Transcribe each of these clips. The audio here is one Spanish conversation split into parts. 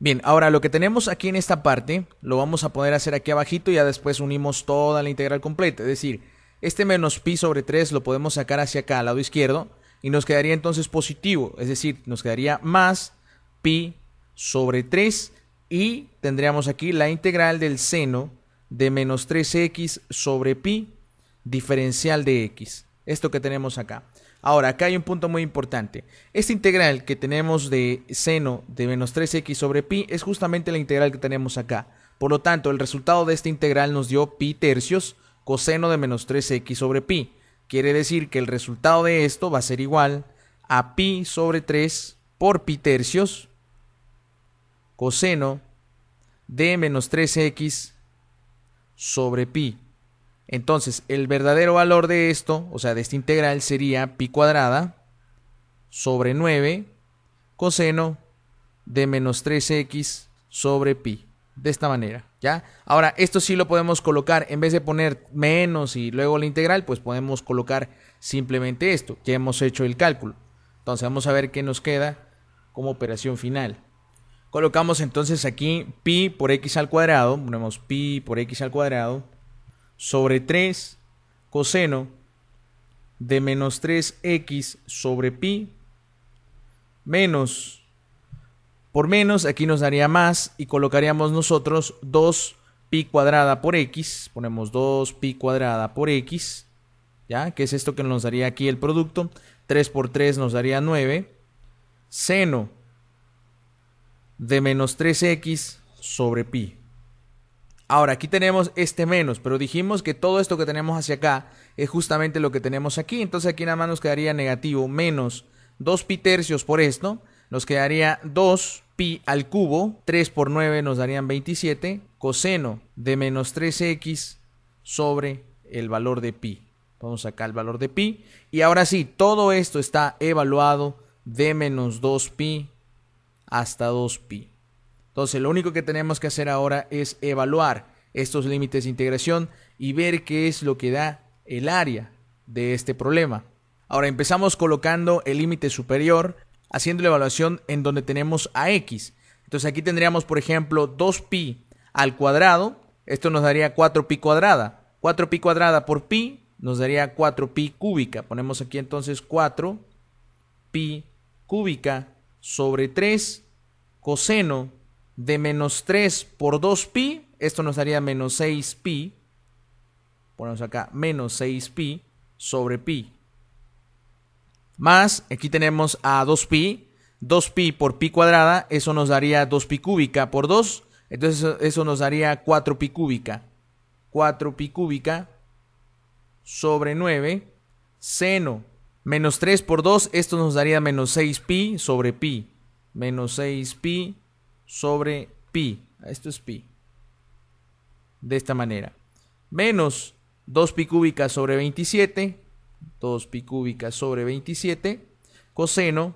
Bien, ahora lo que tenemos aquí en esta parte lo vamos a poder hacer aquí abajito y ya después unimos toda la integral completa. Es decir, este menos pi sobre 3 lo podemos sacar hacia acá, al lado izquierdo, y nos quedaría entonces positivo. Es decir, nos quedaría más pi sobre 3 y tendríamos aquí la integral del seno de menos 3x sobre pi diferencial de x. Esto que tenemos acá. Ahora, acá hay un punto muy importante. Esta integral que tenemos de seno de menos 3x sobre pi es justamente la integral que tenemos acá. Por lo tanto, el resultado de esta integral nos dio pi tercios coseno de menos 3x sobre pi. Quiere decir que el resultado de esto va a ser igual a pi sobre 3 por pi tercios coseno de menos 3x sobre pi. Entonces, el verdadero valor de esto, o sea, de esta integral sería pi cuadrada sobre 9 coseno de menos 3x sobre pi. De esta manera, ¿ya? Ahora, esto sí lo podemos colocar, en vez de poner menos y luego la integral, pues podemos colocar simplemente esto, ya hemos hecho el cálculo. Entonces vamos a ver qué nos queda como operación final. Colocamos entonces aquí pi por x al cuadrado, ponemos pi por x al cuadrado sobre 3 coseno de menos 3x sobre pi menos por menos, aquí nos daría más y colocaríamos nosotros 2 pi cuadrada por x, ponemos 2 pi cuadrada por x, ¿ya? Que es esto que nos daría aquí el producto, 3 por 3 nos daría 9, seno de menos 3x sobre pi. Ahora, aquí tenemos este menos, pero dijimos que todo esto que tenemos hacia acá es justamente lo que tenemos aquí. Entonces aquí nada más nos quedaría negativo menos 2 pi tercios por esto. Nos quedaría 2 pi al cubo. 3 por 9 nos darían 27. Coseno de menos 3x sobre el valor de pi. Vamos a sacar el valor de pi. Y ahora sí, todo esto está evaluado de menos 2pi hasta 2pi. Entonces, lo único que tenemos que hacer ahora es evaluar estos límites de integración y ver qué es lo que da el área de este problema. Ahora empezamos colocando el límite superior, haciendo la evaluación en donde tenemos a x. Entonces aquí tendríamos, por ejemplo, 2pi al cuadrado. Esto nos daría 4pi cuadrada. 4pi cuadrada por pi nos daría 4pi cúbica. Ponemos aquí entonces 4pi cúbica sobre 3 coseno de menos 3 por 2pi, esto nos daría menos 6pi, ponemos acá menos 6pi sobre pi, más, aquí tenemos a 2pi, 2pi por pi cuadrada, eso nos daría 2pi cúbica por 2, entonces eso, nos daría 4pi cúbica, 4pi cúbica sobre 9, seno, menos 3 por 2, esto nos daría menos 6pi sobre pi, menos 6pi sobre pi. Esto es pi. De esta manera. Menos 2 pi cúbica sobre 27. 2 pi cúbica sobre 27. Coseno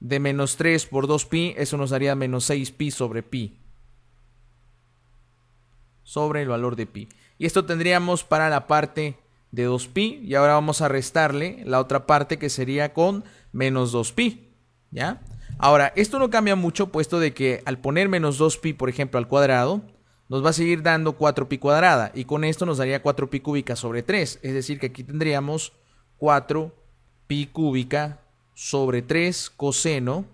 de menos 3 por 2 pi. Eso nos daría menos 6 pi sobre pi. Sobre el valor de pi. Y esto tendríamos para la parte de 2 pi. Y ahora vamos a restarle la otra parte que sería con menos 2 pi. ¿Ya? Ahora, esto no cambia mucho puesto de que al poner menos 2pi, por ejemplo, al cuadrado, nos va a seguir dando 4pi cuadrada y con esto nos daría 4pi cúbica sobre 3. Es decir, que aquí tendríamos 4pi cúbica sobre 3 coseno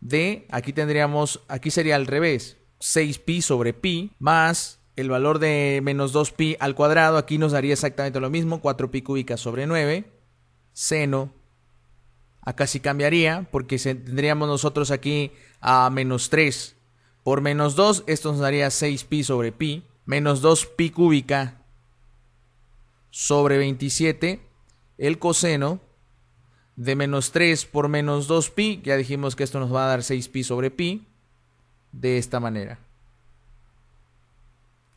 de, aquí tendríamos, aquí sería al revés, 6pi sobre pi más el valor de menos 2pi al cuadrado, aquí nos daría exactamente lo mismo, 4pi cúbica sobre 9, seno acá sí cambiaría porque tendríamos nosotros aquí a menos 3 por menos 2, esto nos daría 6pi sobre pi, menos 2pi cúbica sobre 27, el coseno de menos 3 por menos 2pi, ya dijimos que esto nos va a dar 6pi sobre pi, de esta manera.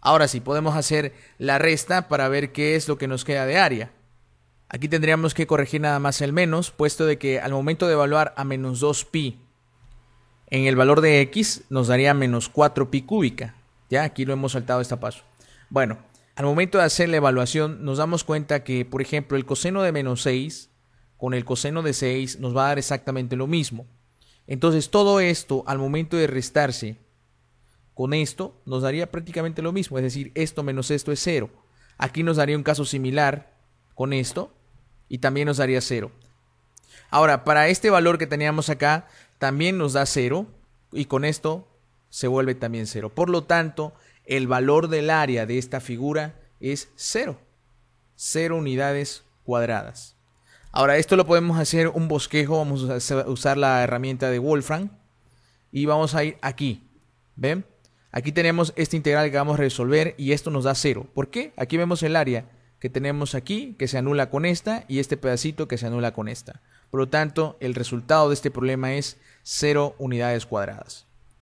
Ahora sí, podemos hacer la resta para ver qué es lo que nos queda de área. Aquí tendríamos que corregir nada más el menos, puesto de que al momento de evaluar a menos 2pi en el valor de x nos daría menos 4pi cúbica. Ya, aquí lo hemos saltado esta paso. Bueno, al momento de hacer la evaluación nos damos cuenta que, por ejemplo, el coseno de menos 6 con el coseno de 6 nos va a dar exactamente lo mismo. Entonces todo esto al momento de restarse con esto nos daría prácticamente lo mismo, es decir, esto menos esto es 0. Aquí nos daría un caso similar con esto, y también nos daría 0. Ahora, para este valor que teníamos acá, también nos da 0 y con esto se vuelve también 0. Por lo tanto, el valor del área de esta figura es 0. 0 unidades cuadradas. Ahora, esto lo podemos hacer un bosquejo. Vamos a usar la herramienta de Wolfram. Y vamos a ir aquí. ¿Ven? Aquí tenemos esta integral que vamos a resolver y esto nos da 0. ¿Por qué? Aquí vemos el área que tenemos aquí, que se anula con esta, y este pedacito que se anula con esta. Por lo tanto, el resultado de este problema es 0 unidades cuadradas.